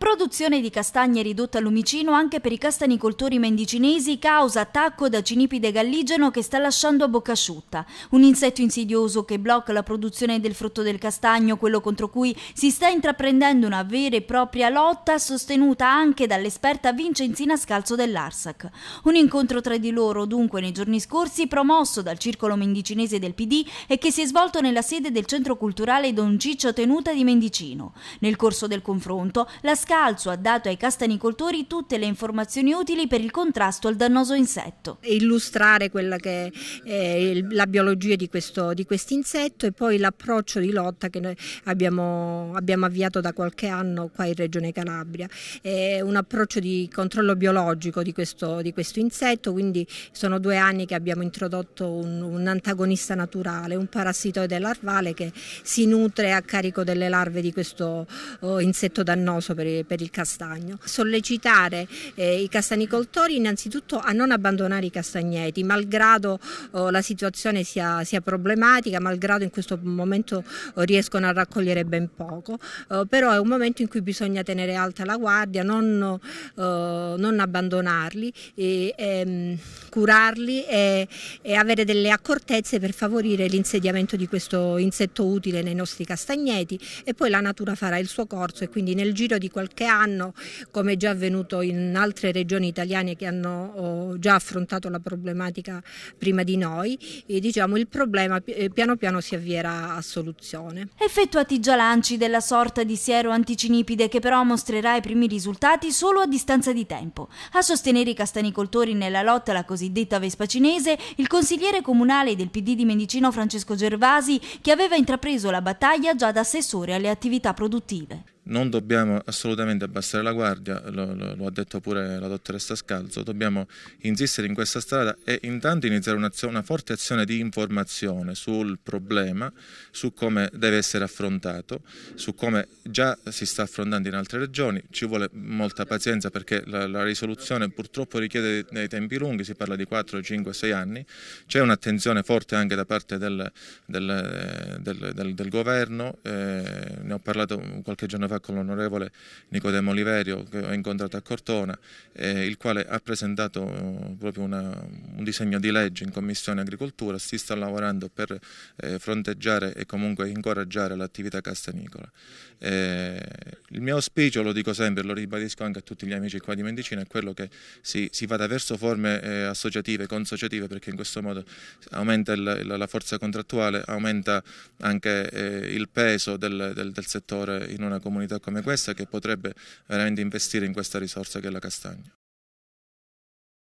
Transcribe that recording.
Produzione di castagne ridotta a lumicino anche per i castanicoltori mendicinesi causa attacco da cinipide galligeno che sta lasciando a bocca asciutta. Un insetto insidioso che blocca la produzione del frutto del castagno, quello contro cui si sta intraprendendo una vera e propria lotta sostenuta anche dall'esperta Vincenzina Scalzo dell'Arsac. Un incontro tra di loro dunque nei giorni scorsi promosso dal circolo mendicinese del PD e che si è svolto nella sede del centro culturale Don Ciccio Tenuta di Mendicino. Nel corso del confronto la Scalzo ha dato ai castanicoltori tutte le informazioni utili per il contrasto al dannoso insetto. Illustrare quella che è eh, la biologia di questo di insetto e poi l'approccio di lotta che noi abbiamo, abbiamo, avviato da qualche anno qua in Regione Calabria. È un approccio di controllo biologico di questo, di questo insetto, quindi sono due anni che abbiamo introdotto un, un antagonista naturale, un parassitoide larvale che si nutre a carico delle larve di questo oh, insetto dannoso per il per il castagno. Sollecitare eh, i castanicoltori innanzitutto a non abbandonare i castagneti, malgrado oh, la situazione sia, sia, problematica, malgrado in questo momento oh, riescono a raccogliere ben poco, oh, però è un momento in cui bisogna tenere alta la guardia, non, oh, non abbandonarli, e, e, ehm, curarli e, e avere delle accortezze per favorire l'insediamento di questo insetto utile nei nostri castagneti e poi la natura farà il suo corso e quindi nel giro di qualche qualche anno, come già avvenuto in altre regioni italiane che hanno oh, già affrontato la problematica prima di noi, diciamo, il problema eh, piano piano si avvierà a soluzione. Effettuati già lanci della sorta di siero anticinipide che però mostrerà i primi risultati solo a distanza di tempo. A sostenere i castanicoltori nella lotta alla cosiddetta vespa cinese, il consigliere comunale del PD di Mendicino Francesco Gervasi, che aveva intrapreso la battaglia già da assessore alle attività produttive non dobbiamo assolutamente abbassare la guardia, lo, lo, lo, ha detto pure la dottoressa Scalzo, dobbiamo insistere in questa strada e intanto iniziare un una forte azione di informazione sul problema, su come deve essere affrontato, su come già si sta affrontando in altre regioni, ci vuole molta pazienza perché la, la risoluzione purtroppo richiede dei, tempi lunghi, si parla di 4, 5, 6 anni, c'è un'attenzione forte anche da parte del, eh, del, del, del governo, eh, ne ho parlato qualche giorno fa con l'onorevole Nicodemo Oliverio che ho incontrato a Cortona, eh, il quale ha presentato eh, proprio una, un disegno di legge in Commissione Agricoltura, si sta lavorando per eh, fronteggiare e comunque incoraggiare l'attività castanicola. Eh, il mio auspicio, lo dico sempre, lo ribadisco anche a tutti gli amici qua di Mendicina, è quello che si, si vada verso forme eh, associative, consociative, perché in questo modo aumenta il, la, la, forza contrattuale, aumenta anche eh, il peso del, del, del settore in una comunità comunità come questa che potrebbe veramente investire in questa risorsa che è la castagna.